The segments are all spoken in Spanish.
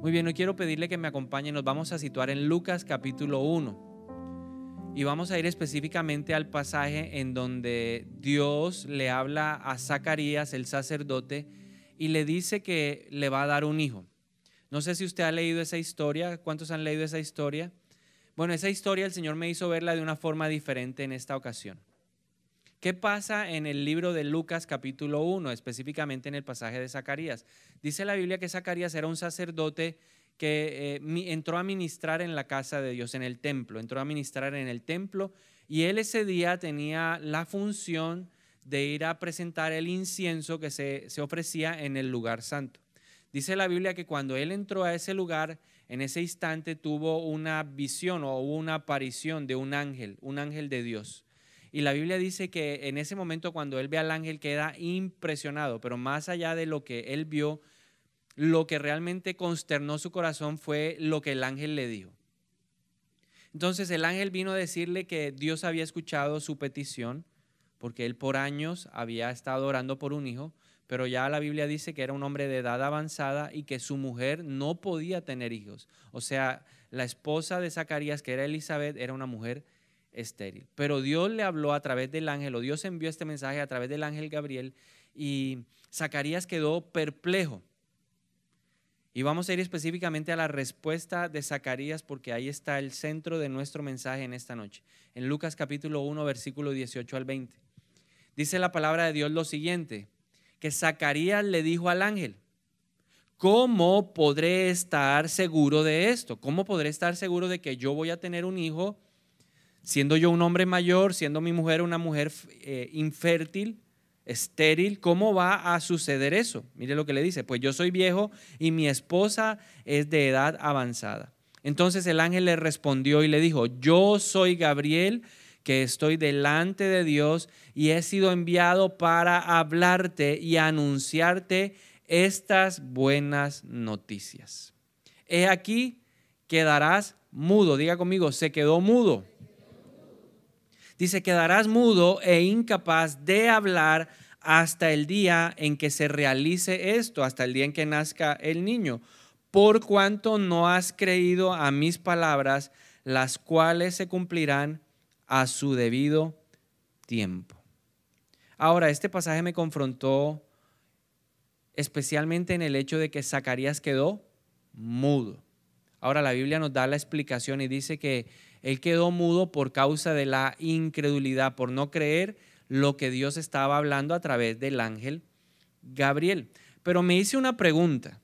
Muy bien, hoy quiero pedirle que me acompañe. Nos vamos a situar en Lucas capítulo 1. Y vamos a ir específicamente al pasaje en donde Dios le habla a Zacarías, el sacerdote, y le dice que le va a dar un hijo. No sé si usted ha leído esa historia. ¿Cuántos han leído esa historia? Bueno, esa historia el Señor me hizo verla de una forma diferente en esta ocasión. ¿Qué pasa en el libro de Lucas capítulo 1, específicamente en el pasaje de Zacarías? Dice la Biblia que Zacarías era un sacerdote que eh, entró a ministrar en la casa de Dios, en el templo, entró a ministrar en el templo y él ese día tenía la función de ir a presentar el incienso que se, se ofrecía en el lugar santo. Dice la Biblia que cuando él entró a ese lugar, en ese instante tuvo una visión o una aparición de un ángel, un ángel de Dios. Y la Biblia dice que en ese momento cuando él ve al ángel queda impresionado, pero más allá de lo que él vio, lo que realmente consternó su corazón fue lo que el ángel le dijo. Entonces el ángel vino a decirle que Dios había escuchado su petición, porque él por años había estado orando por un hijo, pero ya la Biblia dice que era un hombre de edad avanzada y que su mujer no podía tener hijos. O sea, la esposa de Zacarías, que era Elizabeth, era una mujer estéril. Pero Dios le habló a través del ángel, o Dios envió este mensaje a través del ángel Gabriel, y Zacarías quedó perplejo. Y vamos a ir específicamente a la respuesta de Zacarías porque ahí está el centro de nuestro mensaje en esta noche. En Lucas capítulo 1, versículo 18 al 20. Dice la palabra de Dios lo siguiente, que Zacarías le dijo al ángel, ¿cómo podré estar seguro de esto? ¿Cómo podré estar seguro de que yo voy a tener un hijo siendo yo un hombre mayor, siendo mi mujer una mujer eh, infértil, estéril, ¿cómo va a suceder eso? Mire lo que le dice, pues yo soy viejo y mi esposa es de edad avanzada. Entonces el ángel le respondió y le dijo, yo soy Gabriel, que estoy delante de Dios y he sido enviado para hablarte y anunciarte estas buenas noticias. He aquí, quedarás mudo. Diga conmigo, se quedó mudo. Dice, quedarás mudo e incapaz de hablar hasta el día en que se realice esto, hasta el día en que nazca el niño, por cuanto no has creído a mis palabras, las cuales se cumplirán a su debido tiempo. Ahora, este pasaje me confrontó especialmente en el hecho de que Zacarías quedó mudo. Ahora la Biblia nos da la explicación y dice que él quedó mudo por causa de la incredulidad, por no creer lo que Dios estaba hablando a través del ángel Gabriel. Pero me hice una pregunta.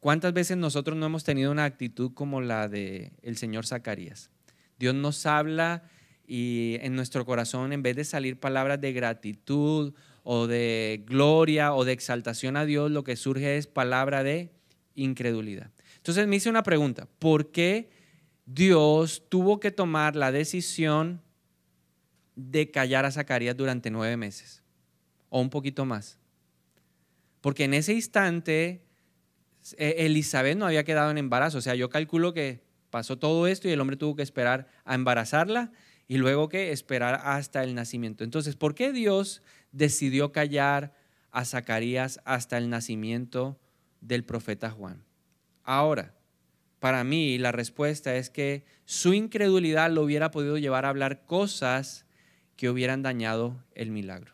¿Cuántas veces nosotros no hemos tenido una actitud como la de el señor Zacarías? Dios nos habla y en nuestro corazón en vez de salir palabras de gratitud o de gloria o de exaltación a Dios, lo que surge es palabra de incredulidad. Entonces me hice una pregunta, ¿por qué Dios tuvo que tomar la decisión de callar a Zacarías durante nueve meses o un poquito más. Porque en ese instante e, Elizabeth no había quedado en embarazo. O sea, yo calculo que pasó todo esto y el hombre tuvo que esperar a embarazarla y luego que esperar hasta el nacimiento. Entonces, ¿por qué Dios decidió callar a Zacarías hasta el nacimiento del profeta Juan? Ahora, para mí la respuesta es que su incredulidad lo hubiera podido llevar a hablar cosas que hubieran dañado el milagro.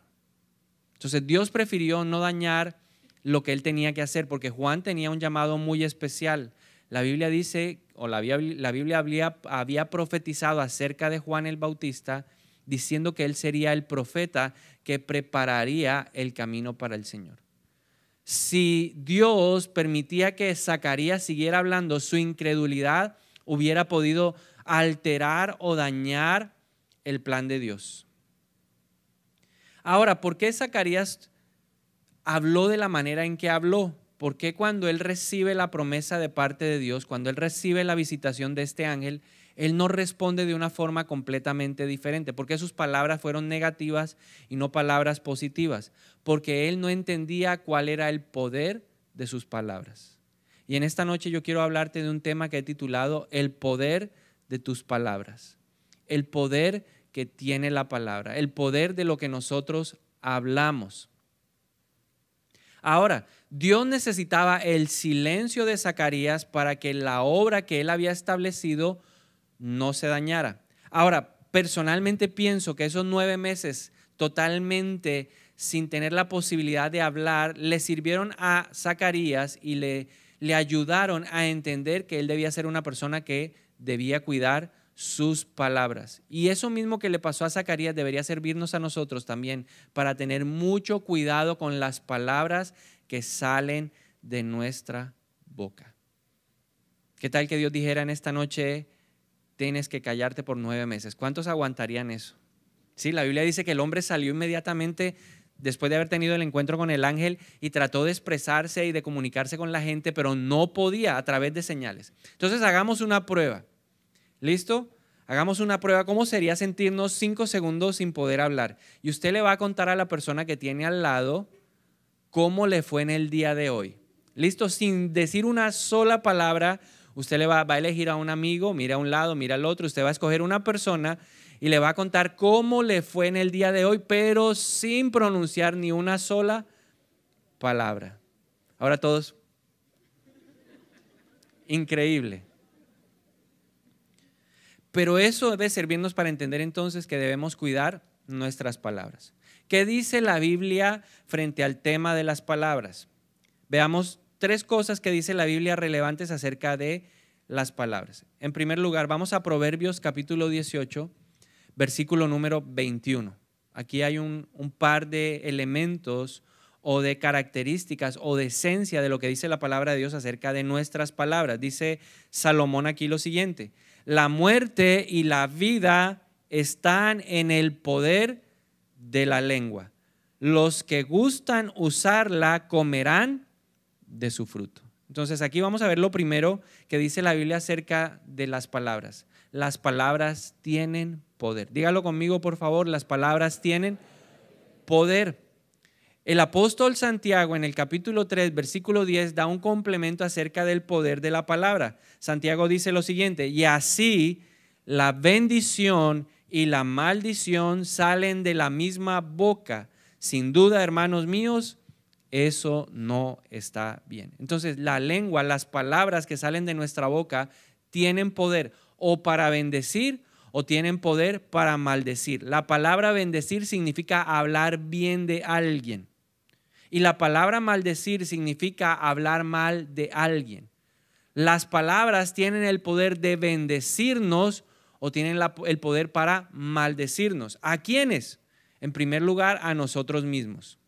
Entonces Dios prefirió no dañar lo que él tenía que hacer porque Juan tenía un llamado muy especial. La Biblia dice, o la Biblia, había profetizado acerca de Juan el Bautista, diciendo que él sería el profeta que prepararía el camino para el Señor si Dios permitía que Zacarías siguiera hablando, su incredulidad hubiera podido alterar o dañar el plan de Dios. Ahora, ¿por qué Zacarías habló de la manera en que habló? ¿Por qué cuando él recibe la promesa de parte de Dios, cuando él recibe la visitación de este ángel, él no responde de una forma completamente diferente, porque sus palabras fueron negativas y no palabras positivas, porque él no entendía cuál era el poder de sus palabras. Y en esta noche yo quiero hablarte de un tema que he titulado El poder de tus palabras, el poder que tiene la palabra, el poder de lo que nosotros hablamos. Ahora, Dios necesitaba el silencio de Zacarías para que la obra que él había establecido no se dañara. Ahora, personalmente pienso que esos nueve meses totalmente sin tener la posibilidad de hablar, le sirvieron a Zacarías y le, le ayudaron a entender que él debía ser una persona que debía cuidar sus palabras. Y eso mismo que le pasó a Zacarías debería servirnos a nosotros también para tener mucho cuidado con las palabras que salen de nuestra boca. ¿Qué tal que Dios dijera en esta noche, tienes que callarte por nueve meses. ¿Cuántos aguantarían eso? Sí, la Biblia dice que el hombre salió inmediatamente después de haber tenido el encuentro con el ángel y trató de expresarse y de comunicarse con la gente, pero no podía a través de señales. Entonces hagamos una prueba. ¿Listo? Hagamos una prueba. ¿Cómo sería sentirnos cinco segundos sin poder hablar? Y usted le va a contar a la persona que tiene al lado cómo le fue en el día de hoy. ¿Listo? Sin decir una sola palabra, Usted le va, a elegir a un amigo, mira a un lado, mira al otro, usted va a escoger una persona y le va a contar cómo le fue en el día de hoy, pero sin pronunciar ni una sola palabra. Ahora todos. Increíble. Pero eso debe servirnos para entender entonces que debemos cuidar nuestras palabras. ¿Qué dice la Biblia frente al tema de las palabras? Veamos tres cosas que dice la Biblia relevantes acerca de las palabras. En primer lugar, vamos a Proverbios capítulo 18, versículo número 21. Aquí hay un, un par de elementos o de características o de esencia de lo que dice la palabra de Dios acerca de nuestras palabras. Dice Salomón aquí lo siguiente, la muerte y la vida están en el poder de la lengua. Los que gustan usarla comerán de su fruto. Entonces aquí vamos a ver lo primero que dice la Biblia acerca de las palabras. Las palabras tienen poder. Dígalo conmigo, por favor, las palabras tienen poder. El apóstol Santiago en el capítulo 3, versículo 10, da un complemento acerca del poder de la palabra. Santiago dice lo siguiente, y así la bendición y la maldición salen de la misma boca. Sin duda, hermanos míos, eso no está bien. Entonces, la lengua, las palabras que salen de nuestra boca tienen poder o para bendecir o tienen poder para maldecir. La palabra bendecir significa hablar bien de alguien. Y la palabra maldecir significa hablar mal de alguien. Las palabras tienen el poder de bendecirnos o tienen el poder para maldecirnos. ¿A quiénes? En primer lugar, a nosotros mismos.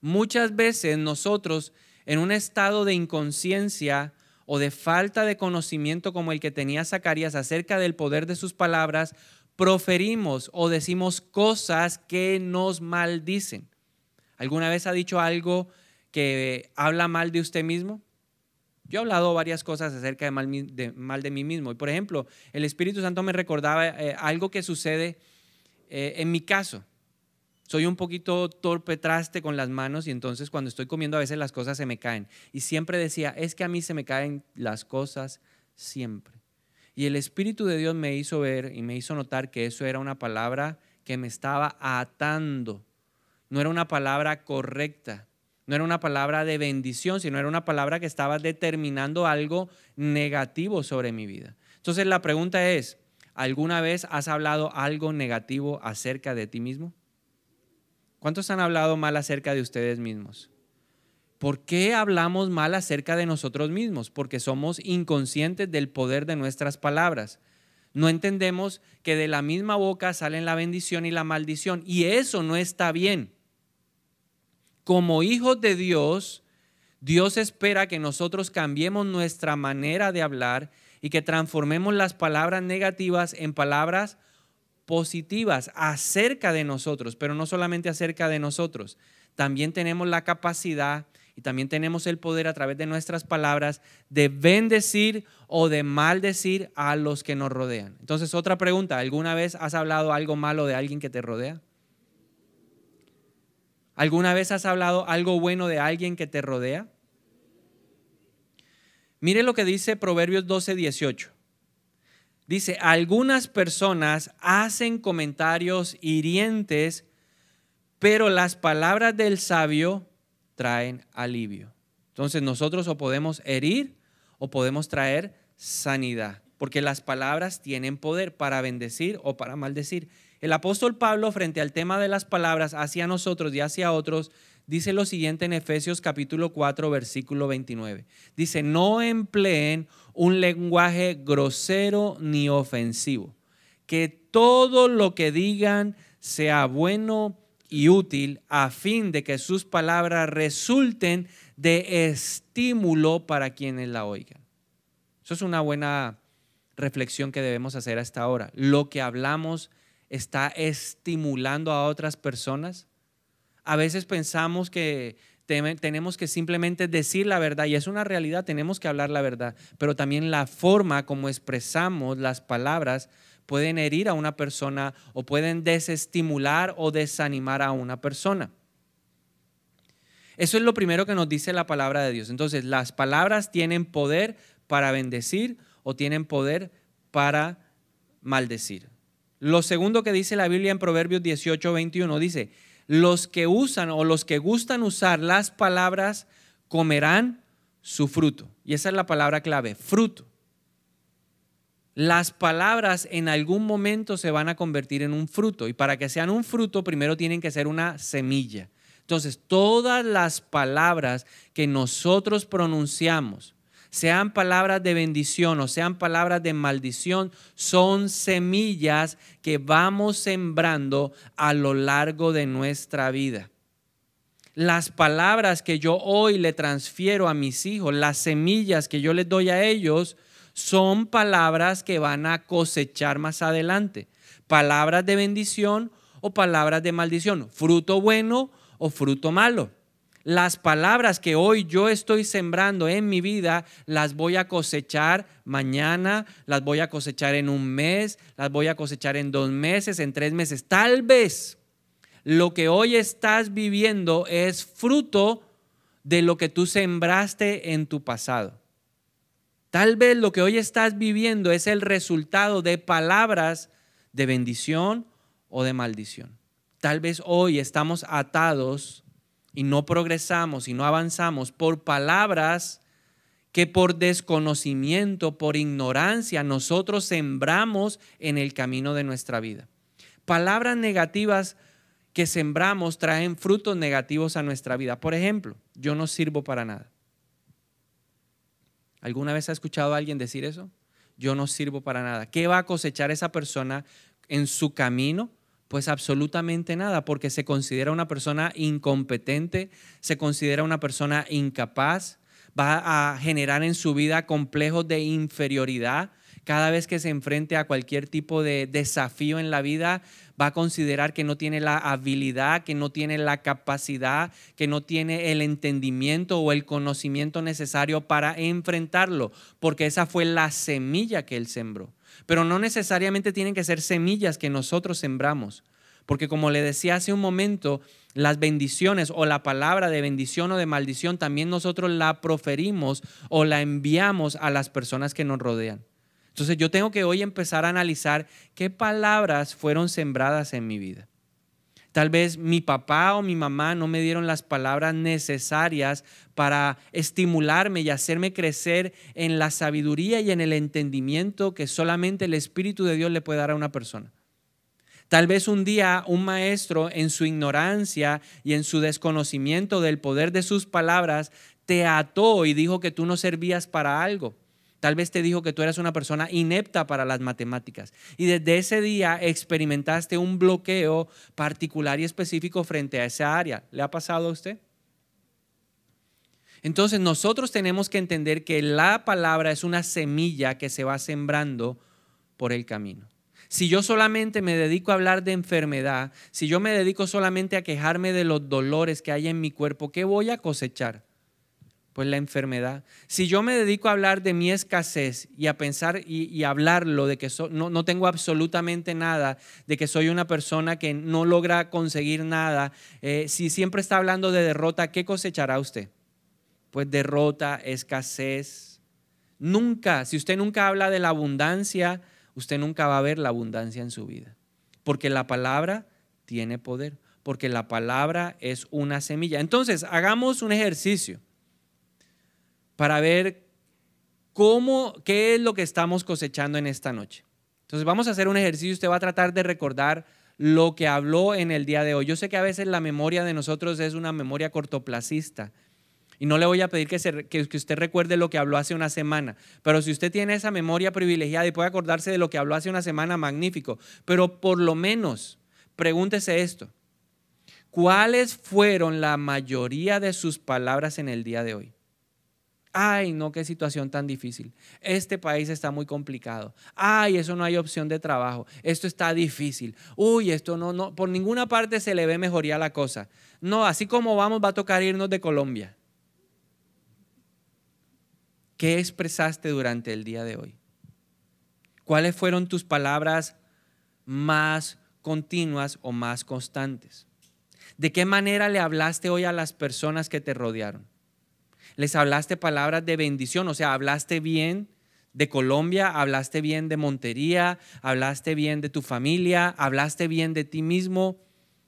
Muchas veces nosotros, en un estado de inconsciencia o de falta de conocimiento como el que tenía Zacarías acerca del poder de sus palabras, proferimos o decimos cosas que nos maldicen. ¿Alguna vez ha dicho algo que habla mal de usted mismo? Yo he hablado varias cosas acerca de mal de, mí mismo. Y por ejemplo, el Espíritu Santo me recordaba eh, algo que sucede eh, en mi caso. Soy un poquito torpe traste con las manos y entonces cuando estoy comiendo a veces las cosas se me caen. Y siempre decía, es que a mí se me caen las cosas siempre. Y el Espíritu de Dios me hizo ver y me hizo notar que eso era una palabra que me estaba atando. No era una palabra correcta, no era una palabra de bendición, sino era una palabra que estaba determinando algo negativo sobre mi vida. Entonces la pregunta es, ¿alguna vez has hablado algo negativo acerca de ti mismo? ¿Cuántos han hablado mal acerca de ustedes mismos? ¿Por qué hablamos mal acerca de nosotros mismos? Porque somos inconscientes del poder de nuestras palabras. No entendemos que de la misma boca salen la bendición y la maldición. Y eso no está bien. Como hijos de Dios, Dios espera que nosotros cambiemos nuestra manera de hablar y que transformemos las palabras negativas en palabras positivas acerca de nosotros, pero no solamente acerca de nosotros. También tenemos la capacidad y también tenemos el poder a través de nuestras palabras de bendecir o de maldecir a los que nos rodean. Entonces, otra pregunta, ¿alguna vez has hablado algo malo de alguien que te rodea? ¿Alguna vez has hablado algo bueno de alguien que te rodea? Mire lo que dice Proverbios 12, 18. Dice, algunas personas hacen comentarios hirientes, pero las palabras del sabio traen alivio. Entonces nosotros o podemos herir o podemos traer sanidad, porque las palabras tienen poder para bendecir o para maldecir. El apóstol Pablo, frente al tema de las palabras hacia nosotros y hacia otros, dice lo siguiente en Efesios capítulo 4, versículo 29. Dice, no empleen un lenguaje grosero ni ofensivo. Que todo lo que digan sea bueno y útil a fin de que sus palabras resulten de estímulo para quienes la oigan. Eso es una buena reflexión que debemos hacer hasta ahora. Lo que hablamos está estimulando a otras personas. A veces pensamos que tenemos que simplemente decir la verdad y es una realidad, tenemos que hablar la verdad, pero también la forma como expresamos las palabras pueden herir a una persona o pueden desestimular o desanimar a una persona. Eso es lo primero que nos dice la palabra de Dios. Entonces, las palabras tienen poder para bendecir o tienen poder para maldecir. Lo segundo que dice la Biblia en Proverbios 18, 21 dice, los que usan o los que gustan usar las palabras comerán su fruto. Y esa es la palabra clave, fruto. Las palabras en algún momento se van a convertir en un fruto y para que sean un fruto primero tienen que ser una semilla. Entonces, todas las palabras que nosotros pronunciamos, sean palabras de bendición o sean palabras de maldición, son semillas que vamos sembrando a lo largo de nuestra vida. Las palabras que yo hoy le transfiero a mis hijos, las semillas que yo les doy a ellos, son palabras que van a cosechar más adelante. Palabras de bendición o palabras de maldición, fruto bueno o fruto malo. Las palabras que hoy yo estoy sembrando en mi vida, las voy a cosechar mañana, las voy a cosechar en un mes, las voy a cosechar en dos meses, en tres meses. Tal vez lo que hoy estás viviendo es fruto de lo que tú sembraste en tu pasado. Tal vez lo que hoy estás viviendo es el resultado de palabras de bendición o de maldición. Tal vez hoy estamos atados y no progresamos y no avanzamos por palabras que por desconocimiento, por ignorancia, nosotros sembramos en el camino de nuestra vida. Palabras negativas que sembramos traen frutos negativos a nuestra vida. Por ejemplo, yo no sirvo para nada. ¿Alguna vez ha escuchado a alguien decir eso? Yo no sirvo para nada. ¿Qué va a cosechar esa persona en su camino? Pues absolutamente nada, porque se considera una persona incompetente, se considera una persona incapaz, va a generar en su vida complejos de inferioridad. Cada vez que se enfrente a cualquier tipo de desafío en la vida, va a considerar que no tiene la habilidad, que no tiene la capacidad, que no tiene el entendimiento o el conocimiento necesario para enfrentarlo, porque esa fue la semilla que él sembró. Pero no necesariamente tienen que ser semillas que nosotros sembramos. Porque como le decía hace un momento, las bendiciones o la palabra de bendición o de maldición también nosotros la proferimos o la enviamos a las personas que nos rodean. Entonces yo tengo que hoy empezar a analizar qué palabras fueron sembradas en mi vida. Tal vez mi papá o mi mamá no me dieron las palabras necesarias para estimularme y hacerme crecer en la sabiduría y en el entendimiento que solamente el Espíritu de Dios le puede dar a una persona. Tal vez un día un maestro en su ignorancia y en su desconocimiento del poder de sus palabras te ató y dijo que tú no servías para algo Tal vez te dijo que tú eras una persona inepta para las matemáticas. Y desde ese día experimentaste un bloqueo particular y específico frente a esa área. ¿Le ha pasado a usted? Entonces nosotros tenemos que entender que la palabra es una semilla que se va sembrando por el camino. Si yo solamente me dedico a hablar de enfermedad, si yo me dedico solamente a quejarme de los dolores que hay en mi cuerpo, ¿qué voy a cosechar? Pues la enfermedad. Si yo me dedico a hablar de mi escasez y a pensar y, hablarlo de que no, tengo absolutamente nada, de que soy una persona que no logra conseguir nada, eh, si siempre está hablando de derrota, ¿qué cosechará usted? Pues derrota, escasez. Nunca, si usted nunca habla de la abundancia, usted nunca va a ver la abundancia en su vida. Porque la palabra tiene poder, porque la palabra es una semilla. Entonces, hagamos un ejercicio para ver cómo, qué es lo que estamos cosechando en esta noche. Entonces vamos a hacer un ejercicio, usted va a tratar de recordar lo que habló en el día de hoy. Yo sé que a veces la memoria de nosotros es una memoria cortoplacista, y no le voy a pedir que, que, usted recuerde lo que habló hace una semana. Pero si usted tiene esa memoria privilegiada y puede acordarse de lo que habló hace una semana, magnífico. Pero por lo menos, pregúntese esto. ¿Cuáles fueron la mayoría de sus palabras en el día de hoy? Ay, no, qué situación tan difícil. Este país está muy complicado. Ay, eso no hay opción de trabajo. Esto está difícil. Uy, esto no, no, por ninguna parte se le ve mejoría la cosa. No, así como vamos, va a tocar irnos de Colombia. ¿Qué expresaste durante el día de hoy? ¿Cuáles fueron tus palabras más continuas o más constantes? ¿De qué manera le hablaste hoy a las personas que te rodearon? les hablaste palabras de bendición, o sea, hablaste bien de Colombia, hablaste bien de Montería, hablaste bien de tu familia, hablaste bien de ti mismo.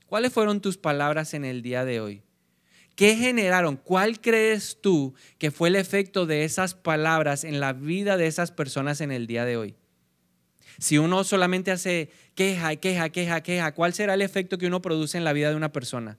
¿Cuáles fueron tus palabras en el día de hoy? ¿Qué generaron? ¿Cuál crees tú que fue el efecto de esas palabras en la vida de esas personas en el día de hoy? Si uno solamente hace queja, queja, queja, queja, ¿cuál será el efecto que uno produce en la vida de una persona?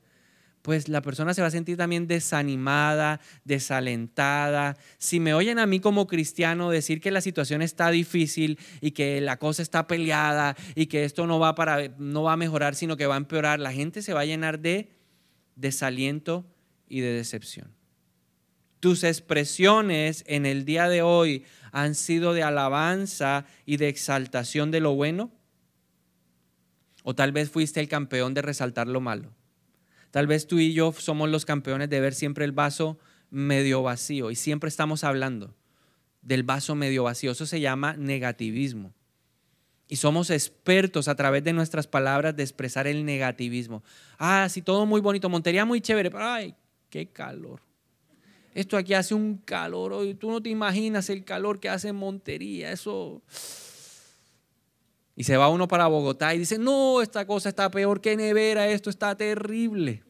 pues la persona se va a sentir también desanimada, desalentada. Si me oyen a mí como cristiano decir que la situación está difícil y que la cosa está peleada y que esto no va, para, no va a mejorar, sino que va a empeorar, la gente se va a llenar de desaliento y de decepción. Tus expresiones en el día de hoy han sido de alabanza y de exaltación de lo bueno. O tal vez fuiste el campeón de resaltar lo malo Tal vez tú y yo somos los campeones de ver siempre el vaso medio vacío y siempre estamos hablando del vaso medio vacío. Eso se llama negativismo. Y somos expertos a través de nuestras palabras de expresar el negativismo. Ah, sí, todo muy bonito, Montería muy chévere, pero ay, qué calor. Esto aquí hace un calor, tú no te imaginas el calor que hace Montería, eso y se va uno para Bogotá y dice, no, esta cosa está peor que nevera, esto está terrible.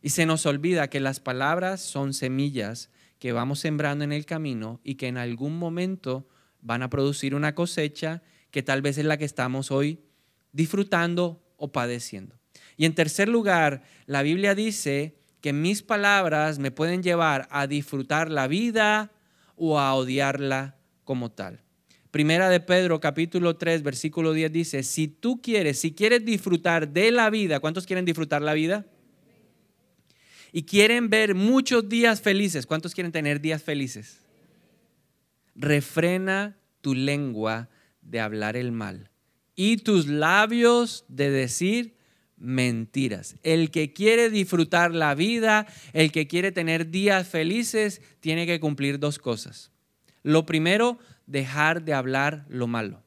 Y se nos olvida que las palabras son semillas que vamos sembrando en el camino y que en algún momento van a producir una cosecha que tal vez es la que estamos hoy disfrutando o padeciendo. Y en tercer lugar, la Biblia dice que mis palabras me pueden llevar a disfrutar la vida o a odiarla como tal. Primera de Pedro, capítulo 3, versículo 10 dice, si tú quieres, si quieres disfrutar de la vida, ¿cuántos quieren disfrutar la vida? Y quieren ver muchos días felices, ¿cuántos quieren tener días felices? Refrena tu lengua de hablar el mal y tus labios de decir mentiras. El que quiere disfrutar la vida, el que quiere tener días felices, tiene que cumplir dos cosas. Lo primero, dejar de hablar lo malo.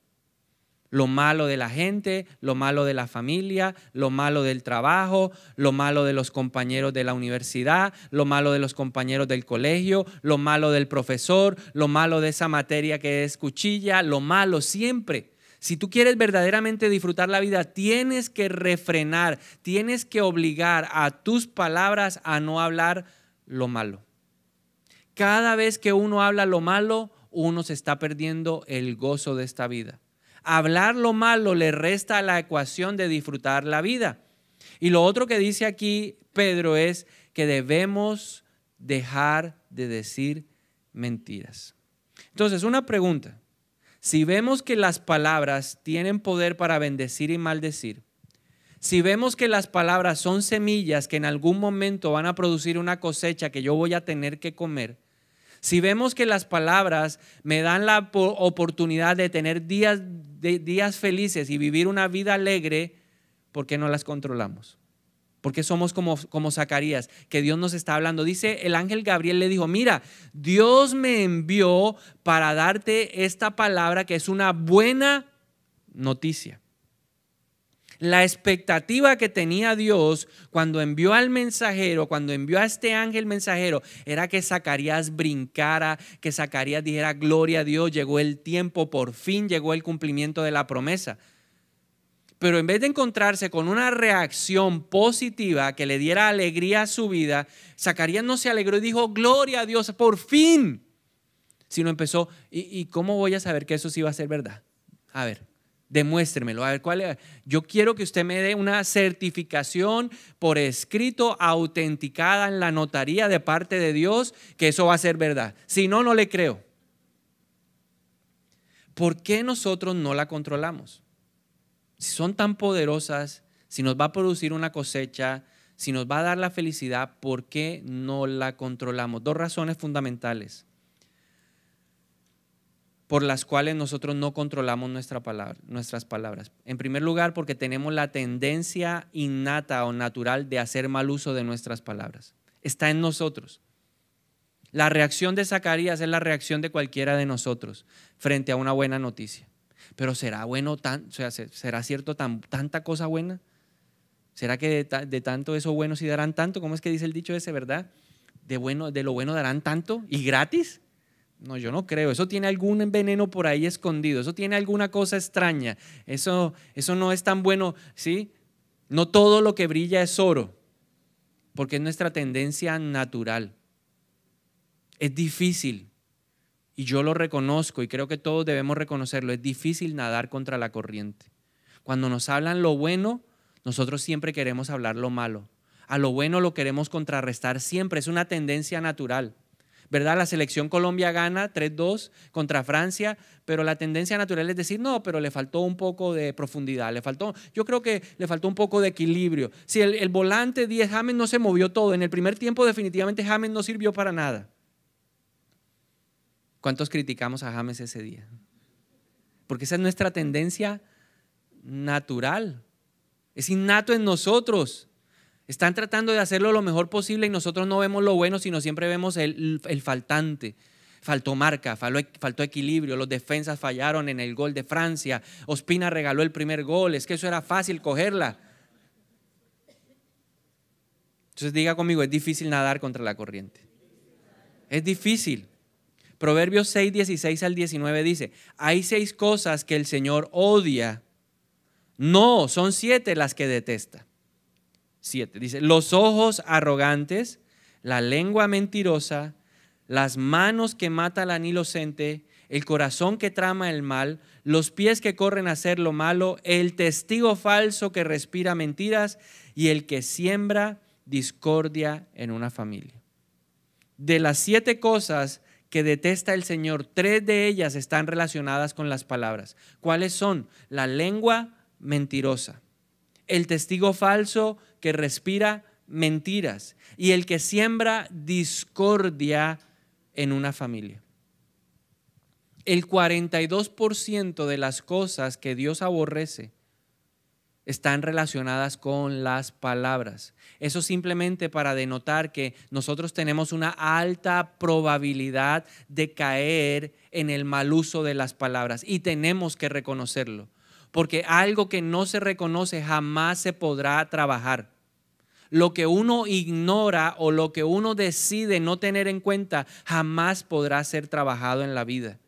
Lo malo de la gente, lo malo de la familia, lo malo del trabajo, lo malo de los compañeros de la universidad, lo malo de los compañeros del colegio, lo malo del profesor, lo malo de esa materia que es cuchilla, lo malo siempre. Si tú quieres verdaderamente disfrutar la vida, tienes que refrenar, tienes que obligar a tus palabras a no hablar lo malo. Cada vez que uno habla lo malo, uno se está perdiendo el gozo de esta vida. Hablar lo malo le resta a la ecuación de disfrutar la vida. Y lo otro que dice aquí Pedro es que debemos dejar de decir mentiras. Entonces, una pregunta. Si vemos que las palabras tienen poder para bendecir y maldecir, si vemos que las palabras son semillas que en algún momento van a producir una cosecha que yo voy a tener que comer, si vemos que las palabras me dan la oportunidad de tener días, días felices y vivir una vida alegre, ¿por qué no las controlamos? Porque somos como, como Zacarías, que Dios nos está hablando. Dice el ángel Gabriel le dijo, mira, Dios me envió para darte esta palabra que es una buena noticia. La expectativa que tenía Dios cuando envió al mensajero, cuando envió a este ángel mensajero, era que Zacarías brincara, que Zacarías dijera, gloria a Dios, llegó el tiempo, por fin llegó el cumplimiento de la promesa. Pero en vez de encontrarse con una reacción positiva que le diera alegría a su vida, Zacarías no se alegró y dijo, gloria a Dios, por fin, sino empezó, ¿y, y cómo voy a saber que eso sí va a ser verdad? A ver, demuéstremelo. A ver, ¿cuál es? Yo quiero que usted me dé una certificación por escrito, autenticada en la notaría de parte de Dios, que eso va a ser verdad. Si no, no le creo. ¿Por qué nosotros no la controlamos? Si son tan poderosas, si nos va a producir una cosecha, si nos va a dar la felicidad, ¿por qué no la controlamos? Dos razones fundamentales por las cuales nosotros no controlamos nuestra palabra, nuestras palabras. En primer lugar, porque tenemos la tendencia innata o natural de hacer mal uso de nuestras palabras. Está en nosotros. La reacción de Zacarías es la reacción de cualquiera de nosotros frente a una buena noticia. Pero ¿será bueno tan, o sea, será cierto tan, tanta cosa buena? ¿Será que de, tanto eso bueno sí darán tanto? ¿Cómo es que dice el dicho ese, verdad? De bueno, de lo bueno darán tanto y gratis. No, yo no creo. Eso tiene algún veneno por ahí escondido. Eso tiene alguna cosa extraña. Eso, eso no es tan bueno, ¿sí? No todo lo que brilla es oro, porque es nuestra tendencia natural. Es difícil, y yo lo reconozco, y creo que todos debemos reconocerlo, es difícil nadar contra la corriente. Cuando nos hablan lo bueno, nosotros siempre queremos hablar lo malo. A lo bueno lo queremos contrarrestar siempre, es una tendencia natural. ¿verdad? La selección Colombia gana 3-2 contra Francia, pero la tendencia natural es decir, no, pero le faltó un poco de profundidad, le faltó, yo creo que le faltó un poco de equilibrio. Si el, el volante 10 James no se movió todo, en el primer tiempo definitivamente James no sirvió para nada. ¿Cuántos criticamos a James ese día? Porque esa es nuestra tendencia natural. Es innato en nosotros están tratando de hacerlo lo mejor posible y nosotros no vemos lo bueno, sino siempre vemos el, el faltante. Faltó marca, faltó, equilibrio, los defensas fallaron en el gol de Francia, Ospina regaló el primer gol, es que eso era fácil cogerla. Entonces diga conmigo, es difícil nadar contra la corriente. Es difícil. Proverbios 6, 16 al 19 dice, hay seis cosas que el Señor odia. No, son siete las que detesta. Dice, los ojos arrogantes, la lengua mentirosa, las manos que mata al anilocente, el corazón que trama el mal, los pies que corren a hacer lo malo, el testigo falso que respira mentiras y el que siembra discordia en una familia. De las siete cosas que detesta el Señor, tres de ellas están relacionadas con las palabras. ¿Cuáles son? La lengua mentirosa, el testigo falso que respira mentiras y el que siembra discordia en una familia. El 42% de las cosas que Dios aborrece están relacionadas con las palabras. Eso simplemente para denotar que nosotros tenemos una alta probabilidad de caer en el mal uso de las palabras y tenemos que reconocerlo porque algo que no se reconoce jamás se podrá trabajar. Lo que uno ignora o lo que uno decide no tener en cuenta jamás podrá ser trabajado en la vida.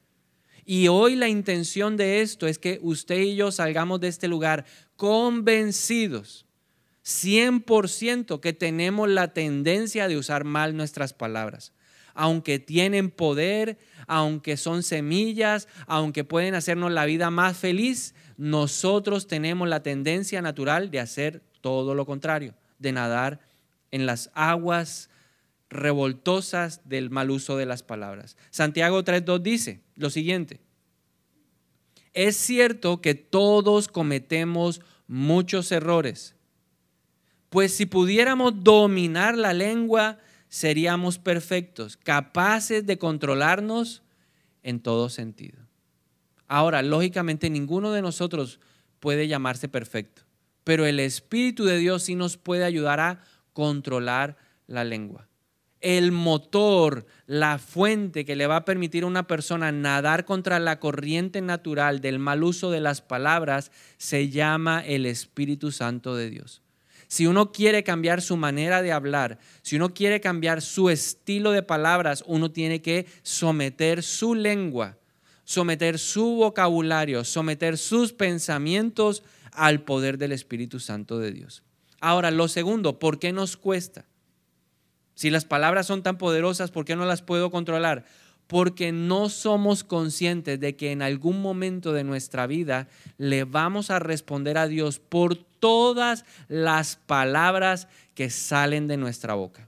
Y hoy la intención de esto es que usted y yo salgamos de este lugar convencidos 100% que tenemos la tendencia de usar mal nuestras palabras aunque tienen poder, aunque son semillas, aunque pueden hacernos la vida más feliz, nosotros tenemos la tendencia natural de hacer todo lo contrario, de nadar en las aguas revoltosas del mal uso de las palabras. Santiago 3.2 dice lo siguiente, es cierto que todos cometemos muchos errores, pues si pudiéramos dominar la lengua, seríamos perfectos, capaces de controlarnos en todo sentido. Ahora, lógicamente ninguno de nosotros puede llamarse perfecto, pero el Espíritu de Dios sí nos puede ayudar a controlar la lengua. El motor, la fuente que le va a permitir a una persona nadar contra la corriente natural del mal uso de las palabras, se llama el Espíritu Santo de Dios. Si uno quiere cambiar su manera de hablar, si uno quiere cambiar su estilo de palabras, uno tiene que someter su lengua, someter su vocabulario, someter sus pensamientos al poder del Espíritu Santo de Dios. Ahora, lo segundo, ¿por qué nos cuesta? Si las palabras son tan poderosas, ¿por qué no las puedo controlar? Porque no somos conscientes de que en algún momento de nuestra vida le vamos a responder a Dios por todas las palabras que salen de nuestra boca.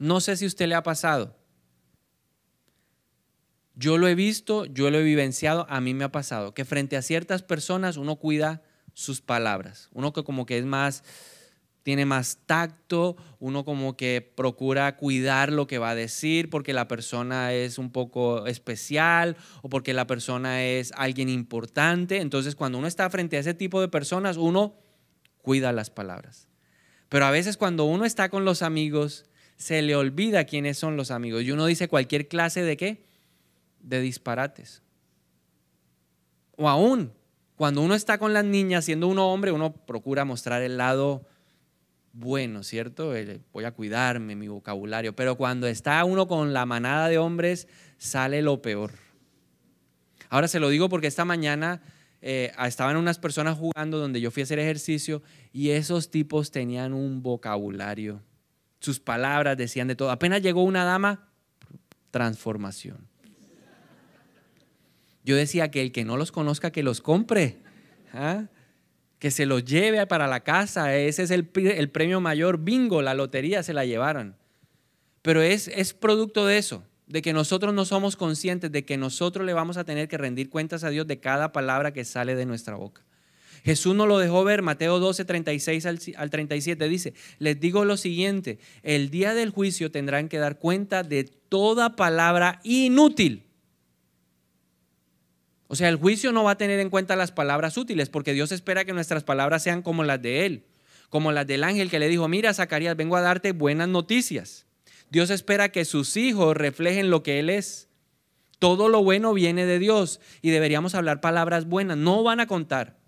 No sé si a usted le ha pasado. Yo lo he visto, yo lo he vivenciado, a mí me ha pasado, que frente a ciertas personas uno cuida sus palabras, uno que como que es más, tiene más tacto, uno como que procura cuidar lo que va a decir porque la persona es un poco especial o porque la persona es alguien importante. Entonces cuando uno está frente a ese tipo de personas, uno cuida las palabras. Pero a veces cuando uno está con los amigos, se le olvida quiénes son los amigos y uno dice cualquier clase de qué? De disparates. O aún, cuando uno está con las niñas, siendo uno hombre, uno procura mostrar el lado bueno, ¿cierto? Eh, voy a cuidarme mi vocabulario, pero cuando está uno con la manada de hombres, sale lo peor. Ahora se lo digo porque esta mañana eh, estaban unas personas jugando donde yo fui a hacer ejercicio y esos tipos tenían un vocabulario. Sus palabras decían de todo. Apenas llegó una dama, transformación. Yo decía que el que no los conozca, que los compre. ¿Ah? que se los lleve para la casa, ese es el, premio mayor, bingo, la lotería se la llevaron. Pero es, es producto de eso, de que nosotros no somos conscientes de que nosotros le vamos a tener que rendir cuentas a Dios de cada palabra que sale de nuestra boca. Jesús nos lo dejó ver, Mateo 12, 36 al 37 dice, les digo lo siguiente, el día del juicio tendrán que dar cuenta de toda palabra inútil o sea, el juicio no va a tener en cuenta las palabras útiles, porque Dios espera que nuestras palabras sean como las de Él, como las del ángel que le dijo, mira, Zacarías, vengo a darte buenas noticias. Dios espera que sus hijos reflejen lo que Él es. Todo lo bueno viene de Dios y deberíamos hablar palabras buenas. No van a contar.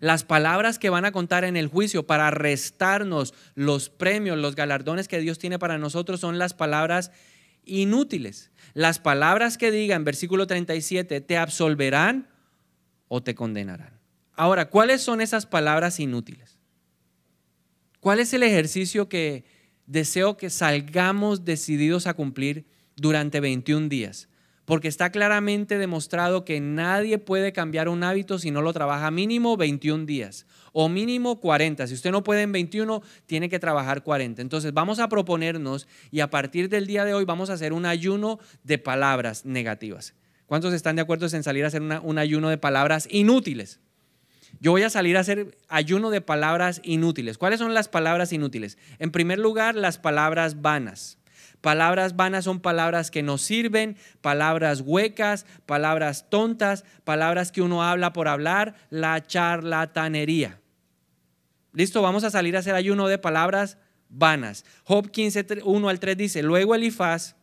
Las palabras que van a contar en el juicio para restarnos los premios, los galardones que Dios tiene para nosotros son las palabras inútiles, las palabras que diga en versículo 37 te absolverán o te condenarán. Ahora, ¿cuáles son esas palabras inútiles? ¿Cuál es el ejercicio que deseo que salgamos decididos a cumplir durante 21 días? porque está claramente demostrado que nadie puede cambiar un hábito si no lo trabaja mínimo 21 días o mínimo 40. Si usted no puede en 21, tiene que trabajar 40. Entonces vamos a proponernos y a partir del día de hoy vamos a hacer un ayuno de palabras negativas. ¿Cuántos están de acuerdo en salir a hacer un ayuno de palabras inútiles? Yo voy a salir a hacer ayuno de palabras inútiles. ¿Cuáles son las palabras inútiles? En primer lugar, las palabras vanas. Palabras vanas son palabras que no sirven, palabras huecas, palabras tontas, palabras que uno habla por hablar, la charlatanería. Listo, vamos a salir a hacer ayuno de palabras vanas. Job 15, 1 al 3 dice, luego Elifaz,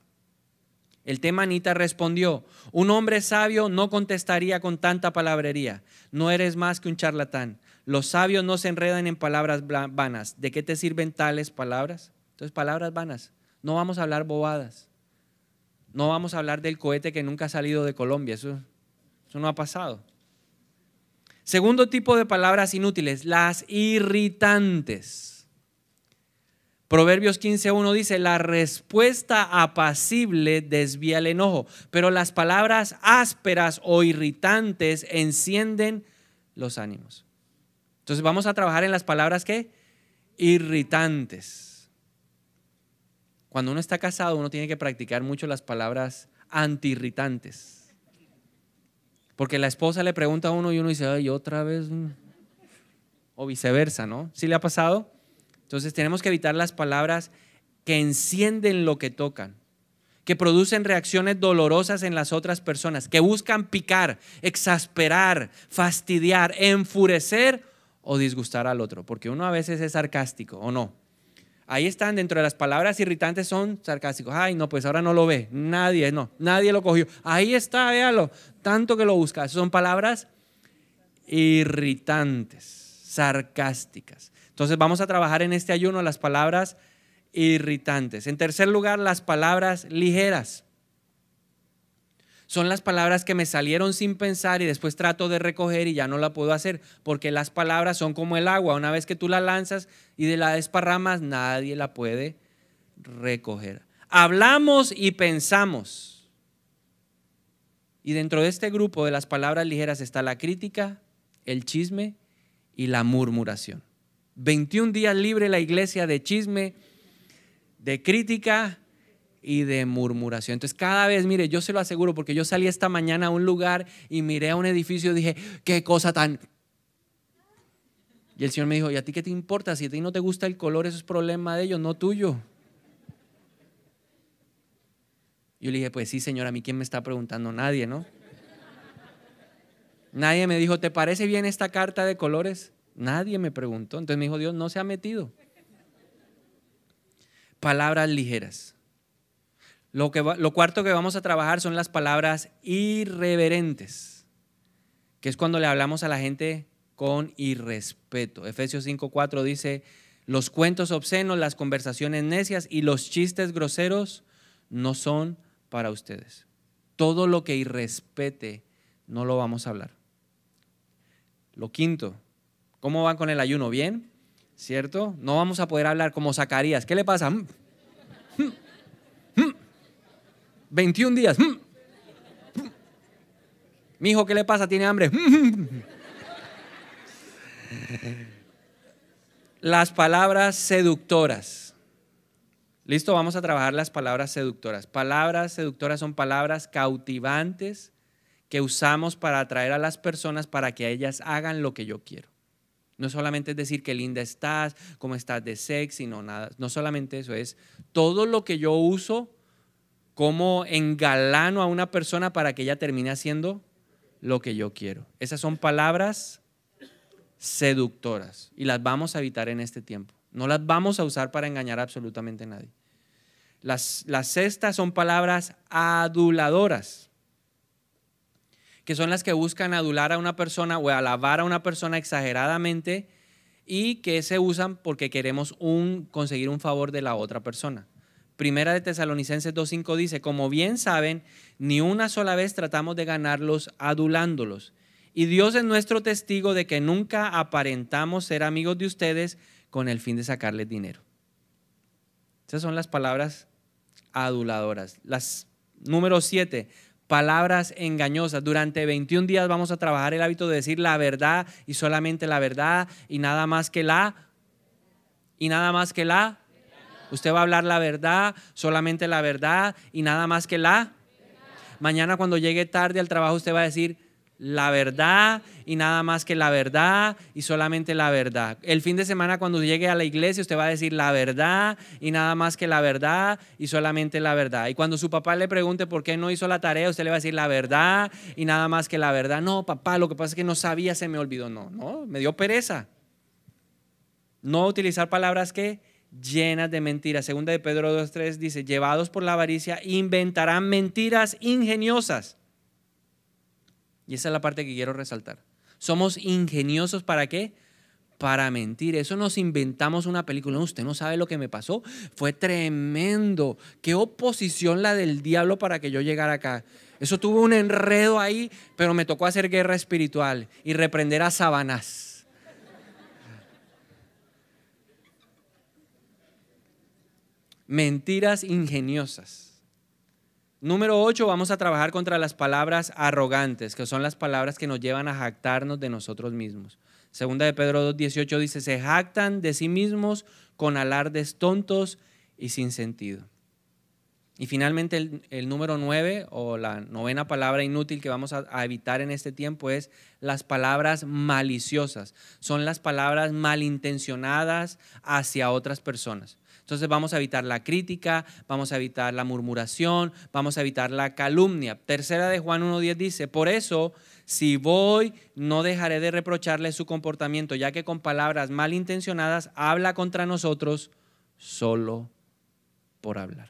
el temanita respondió, un hombre sabio no contestaría con tanta palabrería, no eres más que un charlatán. Los sabios no se enredan en palabras vanas. ¿De qué te sirven tales palabras? Entonces, palabras vanas. No vamos a hablar bobadas. No vamos a hablar del cohete que nunca ha salido de Colombia. Eso, no ha pasado. Segundo tipo de palabras inútiles, las irritantes. Proverbios 15.1 dice, la respuesta apacible desvía el enojo, pero las palabras ásperas o irritantes encienden los ánimos. Entonces vamos a trabajar en las palabras que irritantes. Cuando uno está casado, uno tiene que practicar mucho las palabras anti-irritantes, Porque la esposa le pregunta a uno y uno dice, ay, otra vez. O viceversa, ¿no? ¿Sí le ha pasado? Entonces tenemos que evitar las palabras que encienden lo que tocan, que producen reacciones dolorosas en las otras personas, que buscan picar, exasperar, fastidiar, enfurecer o disgustar al otro. Porque uno a veces es sarcástico, ¿o no? Ahí están dentro de las palabras irritantes son sarcásticos. Ay, no, pues ahora no lo ve. Nadie, no, nadie lo cogió. Ahí está, véalo. Tanto que lo busca. Son palabras irritantes, sarcásticas. Entonces vamos a trabajar en este ayuno las palabras irritantes. En tercer lugar, las palabras ligeras. Son las palabras que me salieron sin pensar y después trato de recoger y ya no la puedo hacer, porque las palabras son como el agua. Una vez que tú la lanzas y de la desparramas, nadie la puede recoger. Hablamos y pensamos. Y dentro de este grupo de las palabras ligeras está la crítica, el chisme y la murmuración. 21 días libre la iglesia de chisme, de crítica, y de murmuración. Entonces, cada vez, mire, yo se lo aseguro, porque yo salí esta mañana a un lugar y miré a un edificio y dije, qué cosa tan... Y el Señor me dijo, ¿y a ti qué te importa? Si a ti no te gusta el color, eso es problema de ellos, no tuyo. Yo le dije, pues sí, Señor, a mí quién me está preguntando, nadie, ¿no? Nadie me dijo, ¿te parece bien esta carta de colores? Nadie me preguntó. Entonces me dijo, Dios no se ha metido. Palabras ligeras. Lo, cuarto que vamos a trabajar son las palabras irreverentes, que es cuando le hablamos a la gente con irrespeto. Efesios 5.4 dice, los cuentos obscenos, las conversaciones necias y los chistes groseros no son para ustedes. Todo lo que irrespete no lo vamos a hablar. Lo quinto, ¿cómo van con el ayuno? ¿Bien? ¿Cierto? No vamos a poder hablar como Zacarías. ¿Qué le pasa? Mm. 21 días. Mm. Mi hijo, ¿qué le pasa? ¿Tiene hambre? Mm, mm, las palabras seductoras. Listo, vamos a trabajar las palabras seductoras. Palabras seductoras son palabras cautivantes que usamos para atraer a las personas para que ellas hagan lo que yo quiero. No solamente es decir que linda estás, cómo estás de sexy, no nada. No solamente eso, es todo lo que yo uso cómo engalano a una persona para que ella termine haciendo lo que yo quiero. Esas son palabras seductoras y las vamos a evitar en este tiempo. No las vamos a usar para engañar absolutamente a nadie. Las, las sextas son palabras aduladoras, que son las que buscan adular a una persona o alabar a una persona exageradamente y que se usan porque queremos un, conseguir un favor de la otra persona. Primera de Tesalonicenses 2.5 dice, como bien saben, ni una sola vez tratamos de ganarlos adulándolos. Y Dios es nuestro testigo de que nunca aparentamos ser amigos de ustedes con el fin de sacarles dinero. Esas son las palabras aduladoras. Las número 7, palabras engañosas. Durante 21 días vamos a trabajar el hábito de decir la verdad y solamente la verdad y nada más que la y nada más que la Usted va a hablar la verdad, solamente la verdad y nada más que la. Mañana cuando llegue tarde al trabajo usted va a decir la verdad y nada más que la verdad y solamente la verdad. El fin de semana cuando llegue a la iglesia usted va a decir la verdad y nada más que la verdad y solamente la verdad. Y cuando su papá le pregunte por qué no hizo la tarea, usted le va a decir la verdad y nada más que la verdad. No, papá, lo que pasa es que no sabía, se me olvidó. No, no, me dio pereza. No utilizar palabras que llenas de mentiras. Segunda de Pedro 2.3 dice, llevados por la avaricia, inventarán mentiras ingeniosas. Y esa es la parte que quiero resaltar. Somos ingeniosos para qué? Para mentir. Eso nos inventamos una película. Usted no sabe lo que me pasó. Fue tremendo. Qué oposición la del diablo para que yo llegara acá. Eso tuvo un enredo ahí, pero me tocó hacer guerra espiritual y reprender a Sabanás. mentiras ingeniosas. Número 8, vamos a trabajar contra las palabras arrogantes, que son las palabras que nos llevan a jactarnos de nosotros mismos. Segunda de Pedro 2.18 dice, se jactan de sí mismos con alardes tontos y sin sentido. Y finalmente el, número nueve o la novena palabra inútil que vamos a evitar en este tiempo es las palabras maliciosas. Son las palabras malintencionadas hacia otras personas. Entonces vamos a evitar la crítica, vamos a evitar la murmuración, vamos a evitar la calumnia. Tercera de Juan 1.10 dice, por eso, si voy, no dejaré de reprocharle su comportamiento, ya que con palabras malintencionadas habla contra nosotros solo por hablar.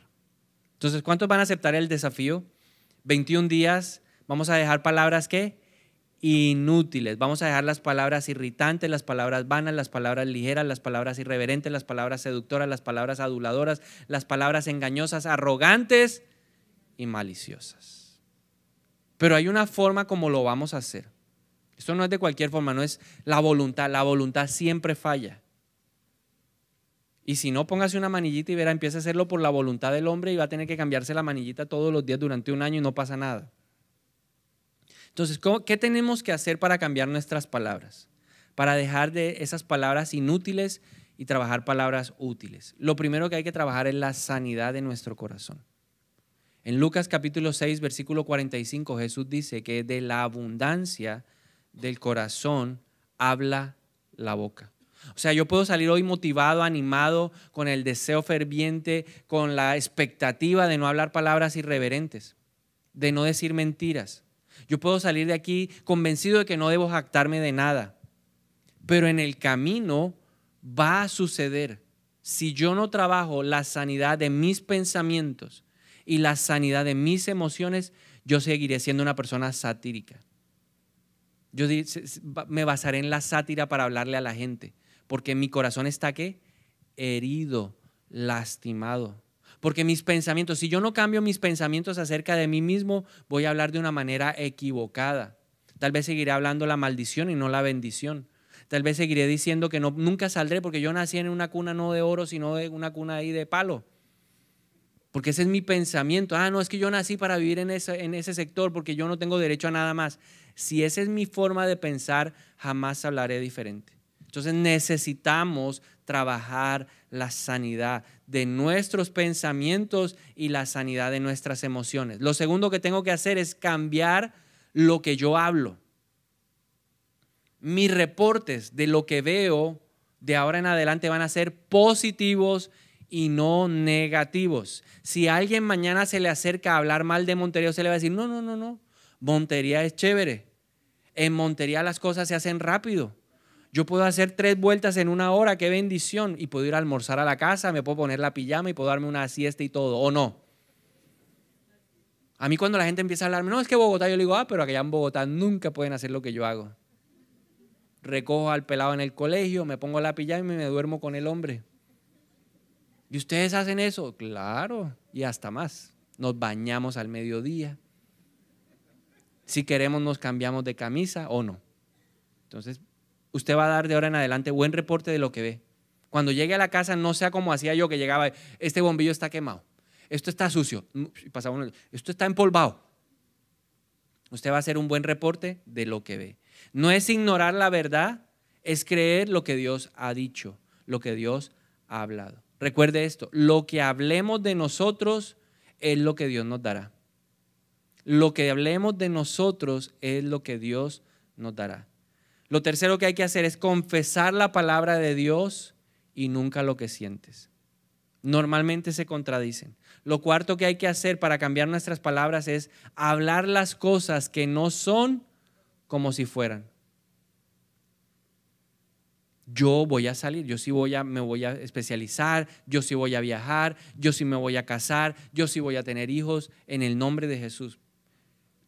Entonces, ¿cuántos van a aceptar el desafío? 21 días, vamos a dejar palabras que inútiles. Vamos a dejar las palabras irritantes, las palabras vanas, las palabras ligeras, las palabras irreverentes, las palabras seductoras, las palabras aduladoras, las palabras engañosas, arrogantes y maliciosas. Pero hay una forma como lo vamos a hacer. Esto no es de cualquier forma, no es la voluntad. La voluntad siempre falla. Y si no, póngase una manillita y verá, empieza a hacerlo por la voluntad del hombre y va a tener que cambiarse la manillita todos los días durante un año y no pasa nada. Entonces, ¿qué tenemos que hacer para cambiar nuestras palabras? Para dejar de esas palabras inútiles y trabajar palabras útiles. Lo primero que hay que trabajar es la sanidad de nuestro corazón. En Lucas capítulo 6, versículo 45, Jesús dice que de la abundancia del corazón habla la boca. O sea, yo puedo salir hoy motivado, animado, con el deseo ferviente, con la expectativa de no hablar palabras irreverentes, de no decir mentiras, yo puedo salir de aquí convencido de que no debo jactarme de nada. Pero en el camino va a suceder. Si yo no trabajo la sanidad de mis pensamientos y la sanidad de mis emociones, yo seguiré siendo una persona satírica. Yo me basaré en la sátira para hablarle a la gente, porque mi corazón está qué? Herido, lastimado. Porque mis pensamientos, si yo no cambio mis pensamientos acerca de mí mismo, voy a hablar de una manera equivocada. Tal vez seguiré hablando la maldición y no la bendición. Tal vez seguiré diciendo que no, nunca saldré porque yo nací en una cuna no de oro, sino de una cuna ahí de palo. Porque ese es mi pensamiento. Ah, no, es que yo nací para vivir en ese, en ese sector porque yo no tengo derecho a nada más. Si esa es mi forma de pensar, jamás hablaré diferente. Entonces necesitamos trabajar la sanidad de nuestros pensamientos y la sanidad de nuestras emociones. Lo segundo que tengo que hacer es cambiar lo que yo hablo. Mis reportes de lo que veo de ahora en adelante van a ser positivos y no negativos. Si alguien mañana se le acerca a hablar mal de Montería, se le va a decir, no, no, no, no, Montería es chévere. En Montería las cosas se hacen rápido. Yo puedo hacer tres vueltas en una hora, qué bendición. Y puedo ir a almorzar a la casa, me puedo poner la pijama y puedo darme una siesta y todo, ¿o no? A mí cuando la gente empieza a hablarme, no, es que Bogotá, yo le digo, ah, pero allá en Bogotá nunca pueden hacer lo que yo hago. Recojo al pelado en el colegio, me pongo la pijama y me duermo con el hombre. ¿Y ustedes hacen eso? Claro, y hasta más. Nos bañamos al mediodía. Si queremos nos cambiamos de camisa o no. Entonces, usted va a dar de ahora en adelante buen reporte de lo que ve. Cuando llegue a la casa, no sea como hacía yo que llegaba, este bombillo está quemado, esto está sucio, mm, esto está empolvado. Usted va a hacer un buen reporte de lo que ve. No es ignorar la verdad, es creer lo que Dios ha dicho, lo que Dios ha hablado. Recuerde esto, lo que hablemos de nosotros es lo que Dios nos dará. Lo que hablemos de nosotros es lo que Dios nos dará. Lo tercero que hay que hacer es confesar la palabra de Dios y nunca lo que sientes. Normalmente se contradicen. Lo cuarto que hay que hacer para cambiar nuestras palabras es hablar las cosas que no son como si fueran. Yo voy a salir, yo sí voy a, me voy a especializar, yo sí voy a viajar, yo sí me voy a casar, yo sí voy a tener hijos en el nombre de Jesús.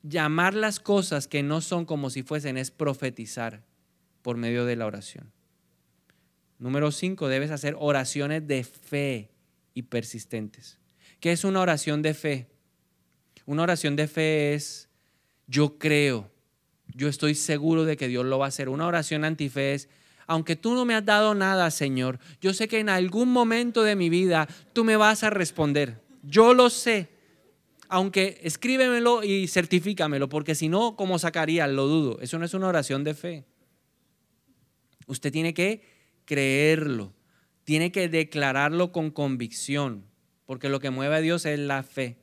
Llamar las cosas que no son como si fuesen es profetizar por medio de la oración. Número cinco, debes hacer oraciones de fe y persistentes. ¿Qué es una oración de fe? Una oración de fe es yo creo, yo estoy seguro de que Dios lo va a hacer. Una oración antife es, aunque tú no me has dado nada, Señor, yo sé que en algún momento de mi vida tú me vas a responder. Yo lo sé. Aunque escríbemelo y certifícamelo, porque si no, como sacaría lo dudo. Eso no es una oración de fe. Usted tiene que creerlo, tiene que declararlo con convicción, porque lo que mueve a Dios es la fe.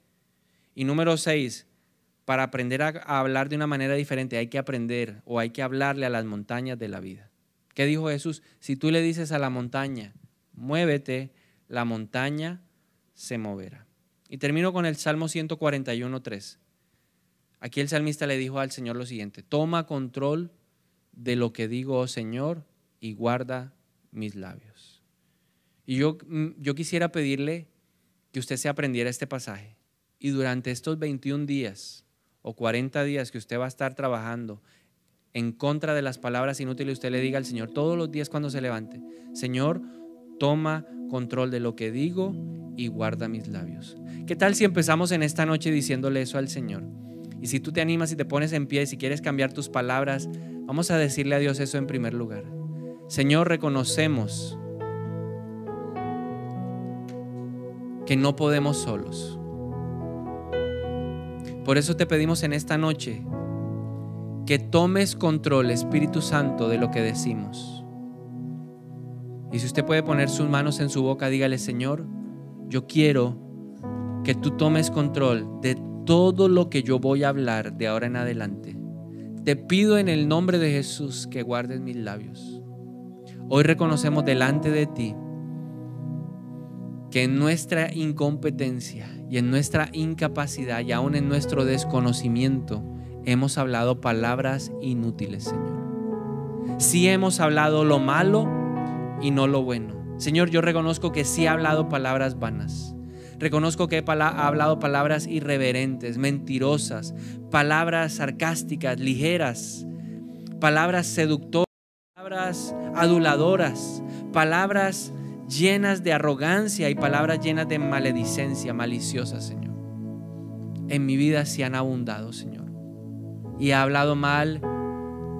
Y número seis, para aprender a hablar de una manera diferente hay que aprender o hay que hablarle a las montañas de la vida. ¿Qué dijo Jesús? Si tú le dices a la montaña, muévete, la montaña se moverá. Y termino con el Salmo 141.3. Aquí el salmista le dijo al Señor lo siguiente, toma control de lo que digo, oh Señor, y guarda mis labios. Y yo, mm, yo quisiera pedirle que usted se aprendiera este pasaje y durante estos 21 días o 40 días que usted va a estar trabajando en contra de las palabras inútiles, usted le diga al Señor todos los días cuando se levante, Señor, toma control de lo que digo y guarda mis labios. ¿Qué tal si empezamos en esta noche diciéndole eso al Señor? Y si tú te animas y te pones en pie y si quieres cambiar tus palabras, vamos a decirle a Dios eso en primer lugar. Señor, reconocemos que no podemos solos. Por eso te pedimos en esta noche que tomes control, Espíritu Santo, de lo que decimos. Y si usted puede poner sus manos en su boca, dígale, Señor, yo quiero que tú tomes control de todo lo que yo voy a hablar de ahora en adelante. Te pido en el nombre de Jesús que guardes mis labios. Hoy reconocemos delante de ti que en nuestra incompetencia y en nuestra incapacidad y aún en nuestro desconocimiento hemos hablado palabras inútiles, Señor. Sí hemos hablado lo malo y no lo bueno. Señor, yo reconozco que sí he hablado palabras vanas. Reconozco que he hablado palabras irreverentes, mentirosas, palabras sarcásticas, ligeras, palabras seductoras aduladoras, palabras llenas de arrogancia y palabras llenas de maledicencia, maliciosa, Señor. En mi vida se han abundado, Señor. Y he hablado mal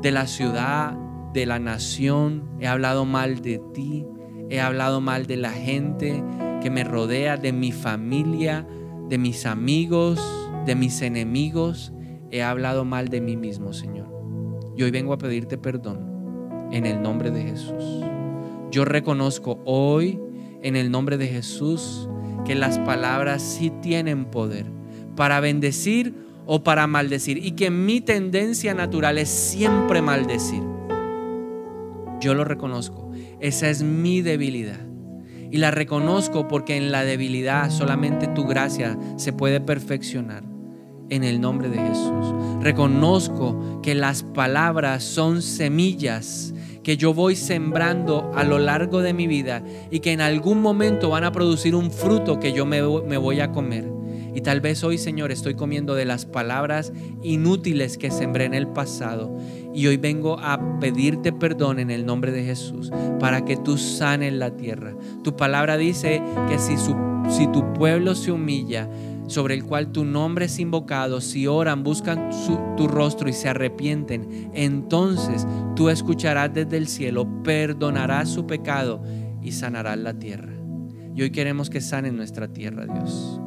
de la ciudad, de la nación, he hablado mal de ti, he hablado mal de la gente que me rodea, de mi familia, de mis amigos, de mis enemigos, he hablado mal de mí mismo, Señor. Y hoy vengo a pedirte perdón en el nombre de Jesús. Yo reconozco hoy, en el nombre de Jesús, que las palabras sí tienen poder para bendecir o para maldecir. Y que mi tendencia natural es siempre maldecir. Yo lo reconozco. Esa es mi debilidad. Y la reconozco porque en la debilidad solamente tu gracia se puede perfeccionar. En el nombre de Jesús. Reconozco que las palabras son semillas que yo voy sembrando a lo largo de mi vida y que en algún momento van a producir un fruto que yo me, voy a comer. Y tal vez hoy, Señor, estoy comiendo de las palabras inútiles que sembré en el pasado. Y hoy vengo a pedirte perdón en el nombre de Jesús para que tú sanes la tierra. Tu palabra dice que si, si tu pueblo se humilla, sobre el cual tu nombre es invocado, si oran, buscan tu rostro y se arrepienten, entonces tú escucharás desde el cielo, perdonarás su pecado y sanarás la tierra. Y hoy queremos que sane nuestra tierra, Dios.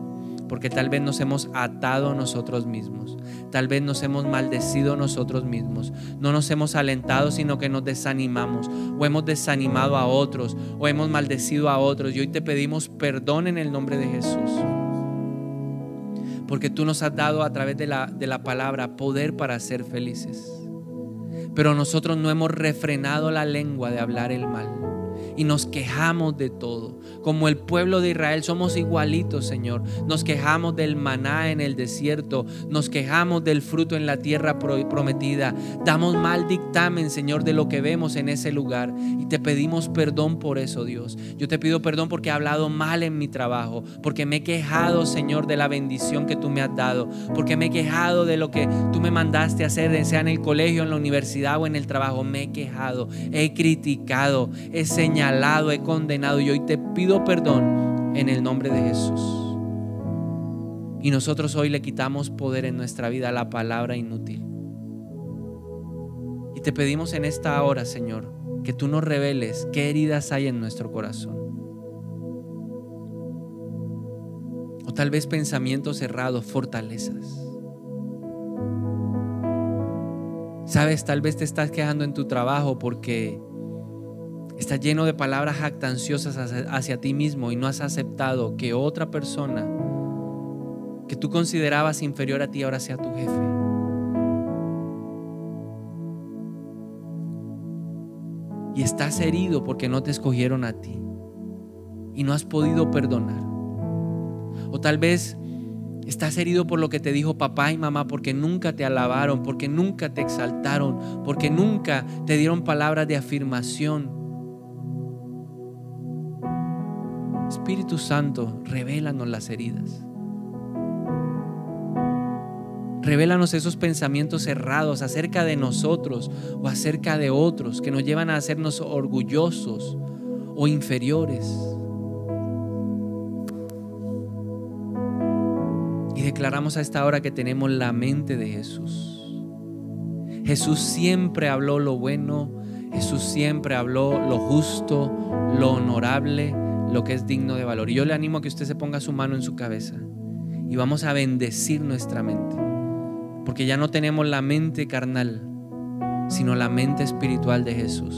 Porque tal vez nos hemos atado a nosotros mismos, tal vez nos hemos maldecido a nosotros mismos, no nos hemos alentado, sino que nos desanimamos, o hemos desanimado a otros, o hemos maldecido a otros. Y hoy te pedimos perdón en el nombre de Jesús porque tú nos has dado a través de la, palabra poder para ser felices. Pero nosotros no hemos refrenado la lengua de hablar el mal y nos quejamos de todo. Como el pueblo de Israel somos igualitos, Señor. Nos quejamos del maná en el desierto, nos quejamos del fruto en la tierra prometida. Damos mal dictamen, Señor, de lo que vemos en ese lugar y te pedimos perdón por eso, Dios. Yo te pido perdón porque he hablado mal en mi trabajo, porque me he quejado, Señor, de la bendición que tú me has dado, porque me he quejado de lo que tú me mandaste hacer, sea en el colegio, en la universidad o en el trabajo. Me he quejado, he criticado, he señalado lado, he condenado y hoy te pido perdón en el nombre de Jesús. Y nosotros hoy le quitamos poder en nuestra vida a la palabra inútil. Y te pedimos en esta hora, Señor, que tú nos reveles qué heridas hay en nuestro corazón. O tal vez pensamientos errados, fortalezas. Sabes, tal vez te estás quejando en tu trabajo porque Estás lleno de palabras jactanciosas hacia ti mismo y no has aceptado que otra persona que tú considerabas inferior a ti ahora sea tu jefe. Y estás herido porque no te escogieron a ti y no has podido perdonar. O tal vez estás herido por lo que te dijo papá y mamá porque nunca te alabaron, porque nunca te exaltaron, porque nunca te dieron palabras de afirmación Espíritu Santo, revélanos las heridas. Revélanos esos pensamientos errados acerca de nosotros o acerca de otros que nos llevan a hacernos orgullosos o inferiores. Y declaramos a esta hora que tenemos la mente de Jesús. Jesús siempre habló lo bueno, Jesús siempre habló lo justo, lo honorable lo que es digno de valor. Y yo le animo a que usted se ponga su mano en su cabeza y vamos a bendecir nuestra mente. Porque ya no tenemos la mente carnal, sino la mente espiritual de Jesús.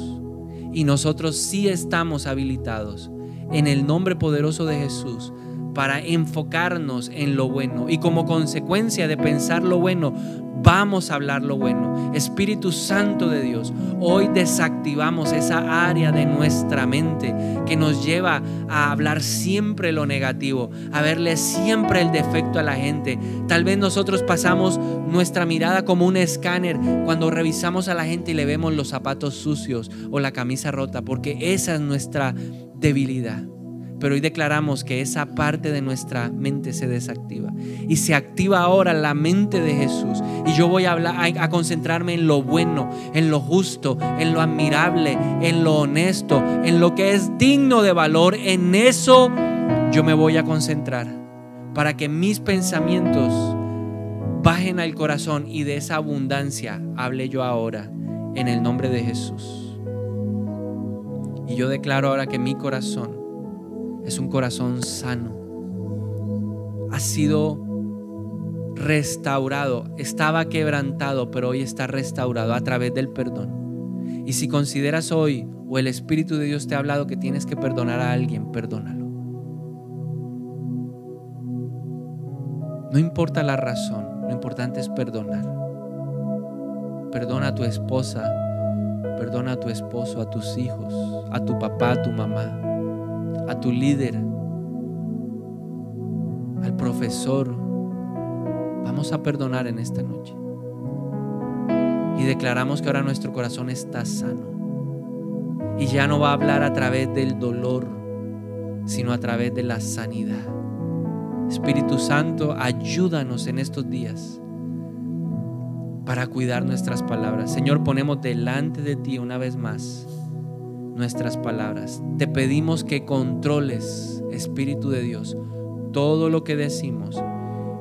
Y nosotros sí estamos habilitados en el nombre poderoso de Jesús para enfocarnos en lo bueno y como consecuencia de pensar lo bueno, vamos a hablar lo bueno. Espíritu Santo de Dios, hoy desactivamos esa área de nuestra mente que nos lleva a hablar siempre lo negativo, a verle siempre el defecto a la gente. Tal vez nosotros pasamos nuestra mirada como un escáner cuando revisamos a la gente y le vemos los zapatos sucios o la camisa rota, porque esa es nuestra debilidad. Pero hoy declaramos que esa parte de nuestra mente se desactiva. Y se activa ahora la mente de Jesús. Y yo voy a, concentrarme en lo bueno, en lo justo, en lo admirable, en lo honesto, en lo que es digno de valor. En eso yo me voy a concentrar para que mis pensamientos bajen al corazón y de esa abundancia hable yo ahora en el nombre de Jesús. Y yo declaro ahora que mi corazón es un corazón sano. Ha sido restaurado, estaba quebrantado, pero hoy está restaurado a través del perdón. Y si consideras hoy o el Espíritu de Dios te ha hablado que tienes que perdonar a alguien, perdónalo. No importa la razón, lo importante es perdonar. Perdona a tu esposa, perdona a tu esposo, a tus hijos, a tu papá, a tu mamá, a tu líder, al profesor. Vamos a perdonar en esta noche. Y declaramos que ahora nuestro corazón está sano. Y ya no va a hablar a través del dolor, sino a través de la sanidad. Espíritu Santo, ayúdanos en estos días para cuidar nuestras palabras. Señor, ponemos delante de ti una vez más nuestras palabras. Te pedimos que controles, Espíritu de Dios, todo lo que decimos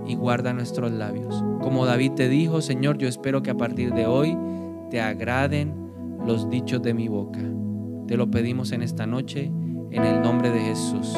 y guarda nuestros labios. Como David te dijo, Señor, yo espero que a partir de hoy te agraden los dichos de mi boca. Te lo pedimos en esta noche, en el nombre de Jesús.